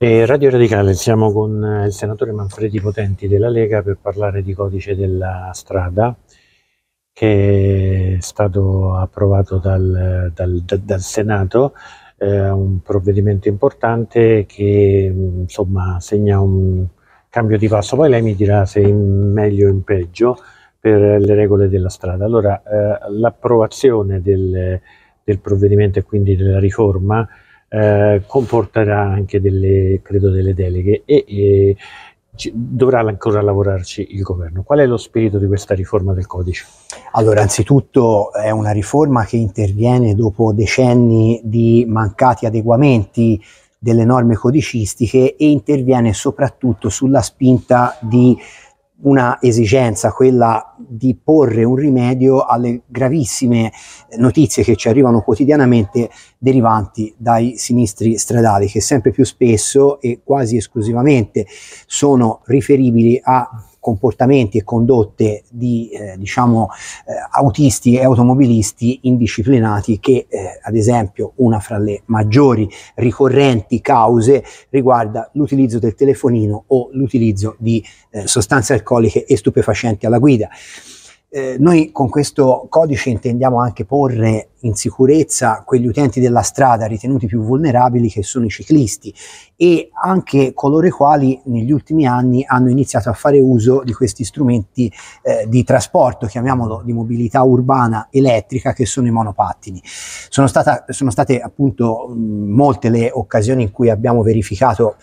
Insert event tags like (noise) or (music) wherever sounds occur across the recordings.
E Radio Radicale, siamo con eh, il senatore Manfredi Potenti della Lega per parlare di codice della strada che è stato approvato dal, dal, dal Senato, eh, un provvedimento importante che mm, insomma segna un cambio di passo, poi lei mi dirà se in meglio o in peggio per le regole della strada. Allora eh, l'approvazione del, del provvedimento e quindi della riforma eh, comporterà anche delle, credo, delle deleghe e, e dovrà ancora lavorarci il governo. Qual è lo spirito di questa riforma del codice? Allora, anzitutto è una riforma che interviene dopo decenni di mancati adeguamenti delle norme codicistiche e interviene soprattutto sulla spinta di una esigenza, quella di porre un rimedio alle gravissime notizie che ci arrivano quotidianamente derivanti dai sinistri stradali, che sempre più spesso e quasi esclusivamente sono riferibili a comportamenti e condotte di eh, diciamo, eh, autisti e automobilisti indisciplinati che eh, ad esempio una fra le maggiori ricorrenti cause riguarda l'utilizzo del telefonino o l'utilizzo di eh, sostanze alcoliche e stupefacenti alla guida. Eh, noi con questo codice intendiamo anche porre in sicurezza quegli utenti della strada ritenuti più vulnerabili che sono i ciclisti e anche coloro i quali negli ultimi anni hanno iniziato a fare uso di questi strumenti eh, di trasporto, chiamiamolo di mobilità urbana elettrica, che sono i monopattini. Sono, stata, sono state appunto mh, molte le occasioni in cui abbiamo verificato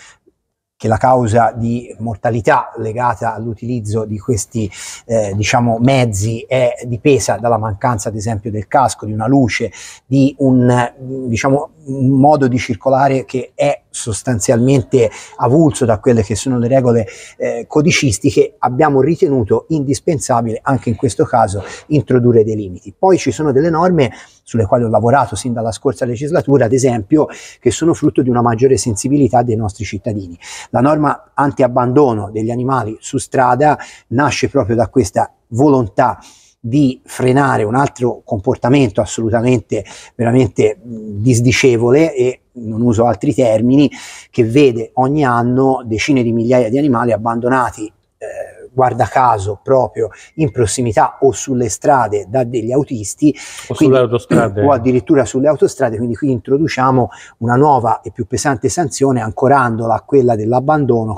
che la causa di mortalità legata all'utilizzo di questi eh, diciamo, mezzi è dipesa dalla mancanza ad esempio del casco, di una luce, di un diciamo, un modo di circolare che è sostanzialmente avulso da quelle che sono le regole eh, codicistiche, abbiamo ritenuto indispensabile anche in questo caso introdurre dei limiti. Poi ci sono delle norme sulle quali ho lavorato sin dalla scorsa legislatura, ad esempio, che sono frutto di una maggiore sensibilità dei nostri cittadini. La norma anti-abbandono degli animali su strada nasce proprio da questa volontà di frenare un altro comportamento assolutamente veramente disdicevole e non uso altri termini, che vede ogni anno decine di migliaia di animali abbandonati eh, guarda caso proprio in prossimità o sulle strade da degli autisti o, quindi, (clears throat) o, addirittura sulle autostrade, quindi qui introduciamo una nuova e più pesante sanzione ancorandola a quella dell'abbandono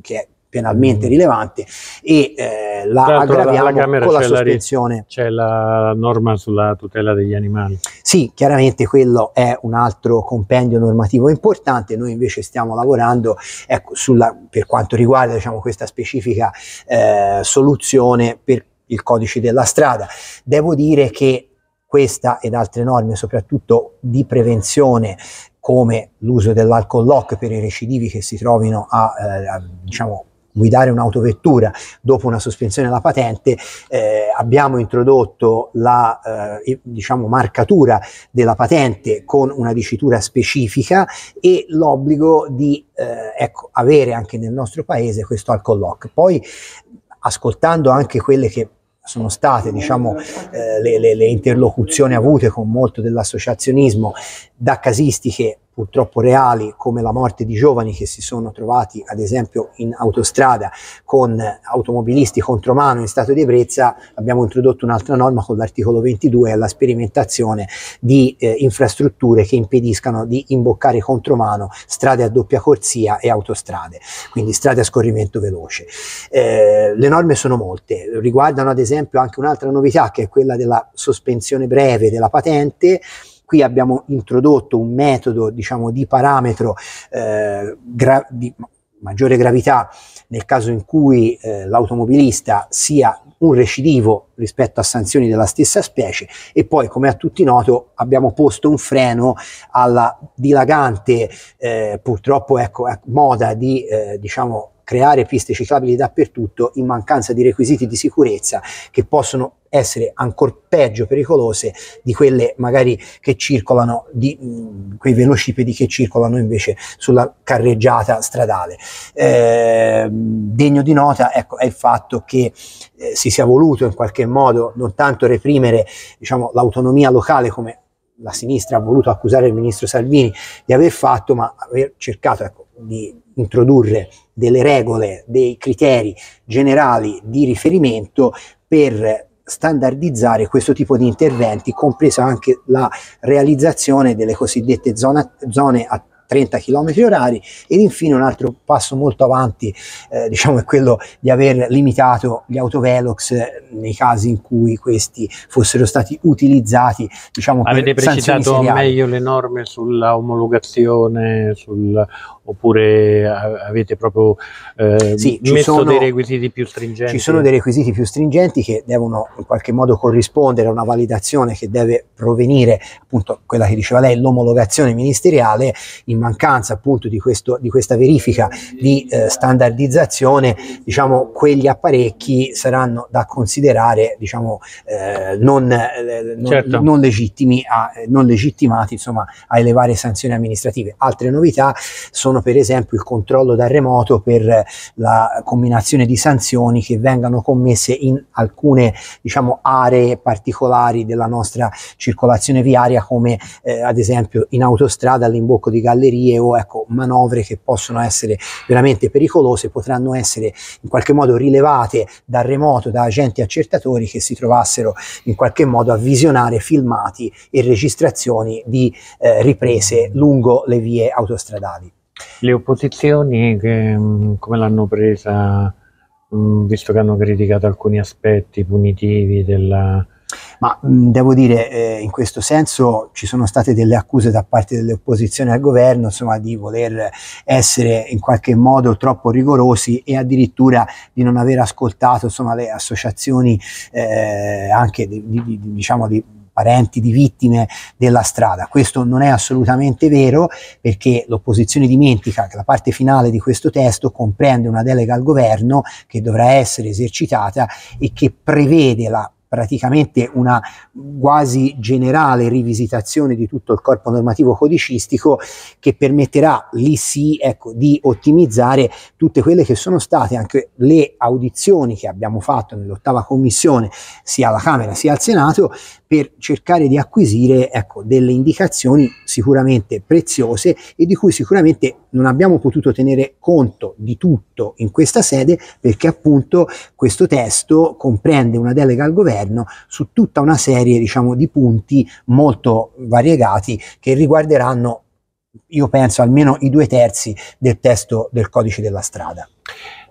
che è penalmente mm. rilevante e eh, la aggraviamo la con la sospensione. C'è la norma sulla tutela degli animali. Sì, chiaramente quello è un altro compendio normativo importante, noi invece stiamo lavorando ecco, sulla, per quanto riguarda diciamo, questa specifica eh, soluzione per il codice della strada. Devo dire che questa ed altre norme, soprattutto di prevenzione, come l'uso dell'alcol lock per i recidivi che si trovino a, eh, a diciamo, guidare un'autovettura dopo una sospensione della patente, eh, abbiamo introdotto la eh, diciamo marcatura della patente con una dicitura specifica e l'obbligo di eh, ecco, avere anche nel nostro paese questo alcol lock. Poi ascoltando anche quelle che sono state diciamo, eh, le, le, le interlocuzioni avute con molto dell'associazionismo da casistiche purtroppo reali come la morte di giovani che si sono trovati ad esempio in autostrada con automobilisti contromano in stato di ebbrezza, abbiamo introdotto un'altra norma con l'articolo 22 alla sperimentazione di eh, infrastrutture che impediscano di imboccare contromano strade a doppia corsia e autostrade, quindi strade a scorrimento veloce. Eh, le norme sono molte, riguardano ad esempio anche un'altra novità che è quella della sospensione breve della patente Qui abbiamo introdotto un metodo diciamo, di parametro eh, gra- di maggiore gravità nel caso in cui eh, l'automobilista sia un recidivo rispetto a sanzioni della stessa specie e poi come a tutti noto abbiamo posto un freno alla dilagante eh, purtroppo ecco, eh, moda di eh, diciamo creare piste ciclabili dappertutto in mancanza di requisiti di sicurezza che possono essere ancora peggio pericolose di quelle magari che circolano, di mh, mm, quei velocipedi che circolano invece sulla carreggiata stradale. Eh, degno di nota ecco, è il fatto che eh, si sia voluto in qualche modo non tanto reprimere diciamo, l'autonomia locale come la sinistra ha voluto accusare il ministro Salvini di aver fatto, ma aver cercato ecco, di introdurre delle regole, dei criteri generali di riferimento per standardizzare questo tipo di interventi, compresa anche la realizzazione delle cosiddette zone, zone a 30 km orari ed infine un altro passo molto avanti eh, diciamo è quello di aver limitato gli autovelox eh, nei casi in cui questi fossero stati utilizzati diciamo avete precisato meglio le norme sulla omologazione sul, oppure eh, avete proprio eh, sì, messo sono, dei requisiti più stringenti ci sono dei requisiti più stringenti che devono in qualche modo corrispondere a una validazione che deve provenire appunto quella che diceva lei l'omologazione ministeriale in in mancanza appunto di, questo, di questa verifica di eh, standardizzazione, diciamo, quegli apparecchi saranno da considerare diciamo, eh, non, eh, non, certo. non, legittimi a, eh, non legittimati insomma, a elevare sanzioni amministrative. Altre novità sono per esempio il controllo da remoto per la combinazione di sanzioni che vengano commesse in alcune diciamo, aree particolari della nostra circolazione viaria come eh, ad esempio in autostrada all'imbocco di Galleria praterie o ecco, manovre che possono essere veramente pericolose potranno essere in qualche modo rilevate dal remoto da agenti accertatori che si trovassero in qualche modo a visionare filmati e registrazioni di eh, riprese lungo le vie autostradali. Le opposizioni che, mm, come l'hanno presa, mm, visto che hanno criticato alcuni aspetti punitivi della, ma mh, devo dire eh, in questo senso ci sono state delle accuse da parte delle opposizioni al governo insomma, di voler essere in qualche modo troppo rigorosi e addirittura di non aver ascoltato insomma, le associazioni eh, anche di, di, di, diciamo di parenti di vittime della strada. Questo non è assolutamente vero perché l'opposizione dimentica che la parte finale di questo testo comprende una delega al governo che dovrà essere esercitata e che prevede la praticamente una quasi generale rivisitazione di tutto il corpo normativo codicistico che permetterà lì sì ecco, di ottimizzare tutte quelle che sono state anche le audizioni che abbiamo fatto nell'ottava commissione sia alla Camera sia al Senato per cercare di acquisire ecco, delle indicazioni sicuramente preziose e di cui sicuramente non abbiamo potuto tenere conto di tutto in questa sede perché appunto questo testo comprende una delega al governo su tutta una serie diciamo, di punti molto variegati che riguarderanno io penso almeno i due terzi del testo del codice della strada.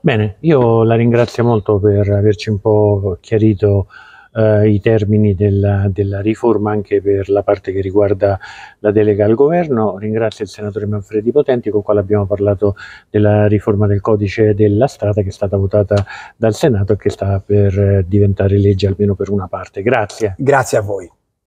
Bene, io la ringrazio molto per averci un po' chiarito eh, i termini della, della, riforma anche per la parte che riguarda la delega al governo. Ringrazio il senatore Manfredi Potenti con il quale abbiamo parlato della riforma del codice della strada che è stata votata dal Senato e che sta per eh, diventare legge almeno per una parte. Grazie. Grazie a voi.